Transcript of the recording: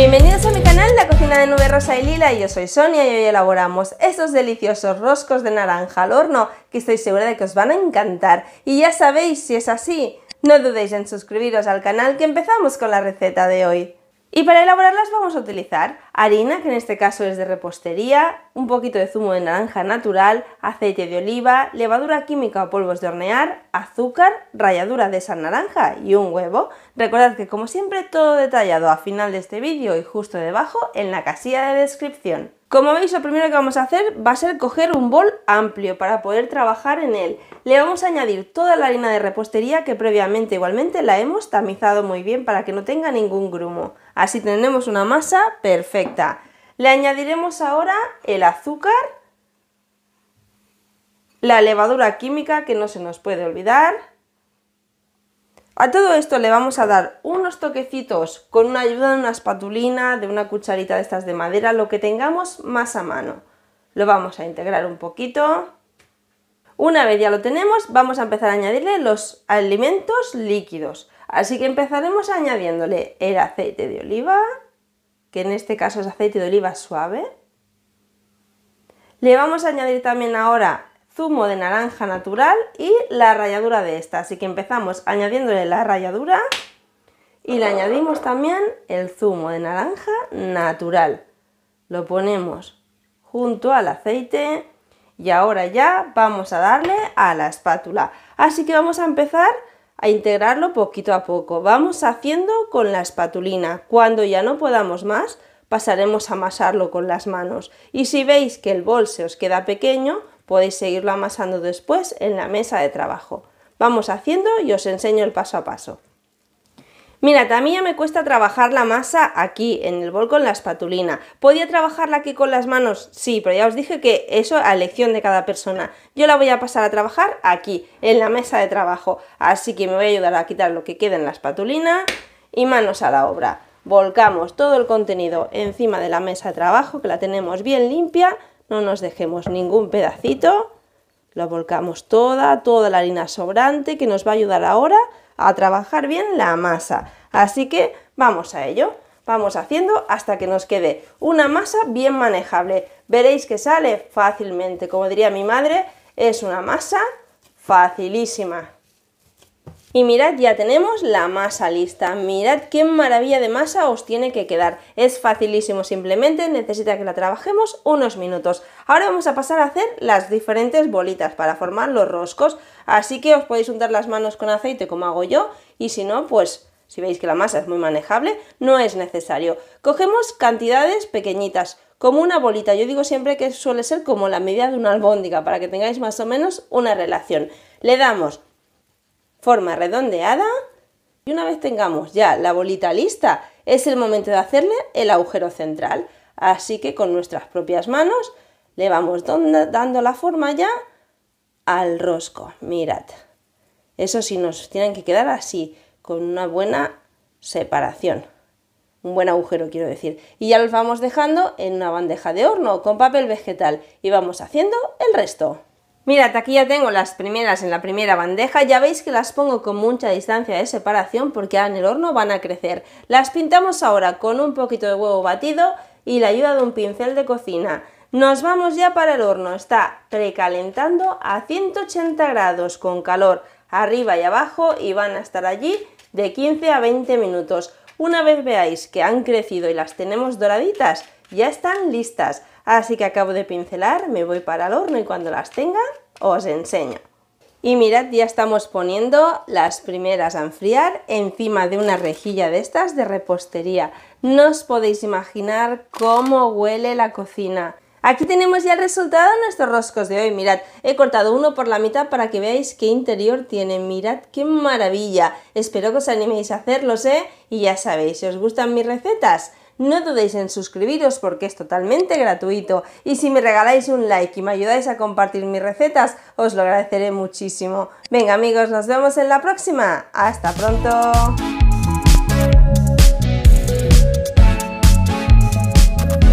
Bienvenidos a mi canal La Cocina de Nube Rosa y Lila, yo soy Sonia y hoy elaboramos esos deliciosos roscos de naranja al horno que estoy segura de que os van a encantar y ya sabéis si es así, no dudéis en suscribiros al canal que empezamos con la receta de hoy. Y para elaborarlas vamos a utilizar harina, que en este caso es de repostería, un poquito de zumo de naranja natural, aceite de oliva, levadura química o polvos de hornear, azúcar, ralladura de esa naranja y un huevo. Recordad que como siempre todo detallado a final de este vídeo y justo debajo en la casilla de descripción. Como veis, lo primero que vamos a hacer va a ser coger un bol amplio para poder trabajar en él. Le vamos a añadir toda la harina de repostería que previamente igualmente la hemos tamizado muy bien para que no tenga ningún grumo. Así tenemos una masa perfecta. Le añadiremos ahora el azúcar, la levadura química que no se nos puede olvidar, a todo esto le vamos a dar unos toquecitos con una ayuda de una espatulina, de una cucharita de estas de madera, lo que tengamos más a mano. Lo vamos a integrar un poquito. Una vez ya lo tenemos, vamos a empezar a añadirle los alimentos líquidos. Así que empezaremos añadiéndole el aceite de oliva, que en este caso es aceite de oliva suave. Le vamos a añadir también ahora zumo de naranja natural y la ralladura de esta. Así que empezamos añadiéndole la ralladura y le añadimos también el zumo de naranja natural. Lo ponemos junto al aceite y ahora ya vamos a darle a la espátula. Así que vamos a empezar a integrarlo poquito a poco. Vamos haciendo con la espatulina. Cuando ya no podamos más, pasaremos a amasarlo con las manos. Y si veis que el bol se os queda pequeño, Podéis seguirlo amasando después en la mesa de trabajo. Vamos haciendo y os enseño el paso a paso. Mirad, a mí ya me cuesta trabajar la masa aquí, en el bol con la espatulina. ¿Podía trabajarla aquí con las manos? Sí, pero ya os dije que eso a elección de cada persona. Yo la voy a pasar a trabajar aquí, en la mesa de trabajo. Así que me voy a ayudar a quitar lo que quede en la espatulina y manos a la obra. Volcamos todo el contenido encima de la mesa de trabajo, que la tenemos bien limpia, no nos dejemos ningún pedacito, lo volcamos toda, toda la harina sobrante que nos va a ayudar ahora a trabajar bien la masa. Así que vamos a ello. Vamos haciendo hasta que nos quede una masa bien manejable. Veréis que sale fácilmente. Como diría mi madre, es una masa facilísima. Y mirad, ya tenemos la masa lista. Mirad qué maravilla de masa os tiene que quedar. Es facilísimo, simplemente necesita que la trabajemos unos minutos. Ahora vamos a pasar a hacer las diferentes bolitas para formar los roscos. Así que os podéis untar las manos con aceite como hago yo y si no, pues si veis que la masa es muy manejable, no es necesario. Cogemos cantidades pequeñitas, como una bolita. Yo digo siempre que suele ser como la medida de una albóndiga para que tengáis más o menos una relación. Le damos forma redondeada y una vez tengamos ya la bolita lista es el momento de hacerle el agujero central. Así que con nuestras propias manos le vamos dando la forma ya al rosco. Mirad, eso sí nos tienen que quedar así, con una buena separación. Un buen agujero quiero decir. Y ya los vamos dejando en una bandeja de horno con papel vegetal y vamos haciendo el resto. Mirad, aquí ya tengo las primeras en la primera bandeja, ya veis que las pongo con mucha distancia de separación porque en el horno van a crecer. Las pintamos ahora con un poquito de huevo batido y la ayuda de un pincel de cocina. Nos vamos ya para el horno, está precalentando a 180 grados con calor arriba y abajo y van a estar allí de 15 a 20 minutos. Una vez veáis que han crecido y las tenemos doraditas, ya están listas. Así que acabo de pincelar, me voy para el horno y cuando las tenga os enseño. Y mirad, ya estamos poniendo las primeras a enfriar encima de una rejilla de estas de repostería. No os podéis imaginar cómo huele la cocina. Aquí tenemos ya el resultado de nuestros roscos de hoy. Mirad, he cortado uno por la mitad para que veáis qué interior tiene. Mirad qué maravilla. Espero que os animéis a hacerlos, ¿eh? Y ya sabéis, si os gustan mis recetas, no dudéis en suscribiros porque es totalmente gratuito y si me regaláis un like y me ayudáis a compartir mis recetas, os lo agradeceré muchísimo. Venga amigos, nos vemos en la próxima. Hasta pronto.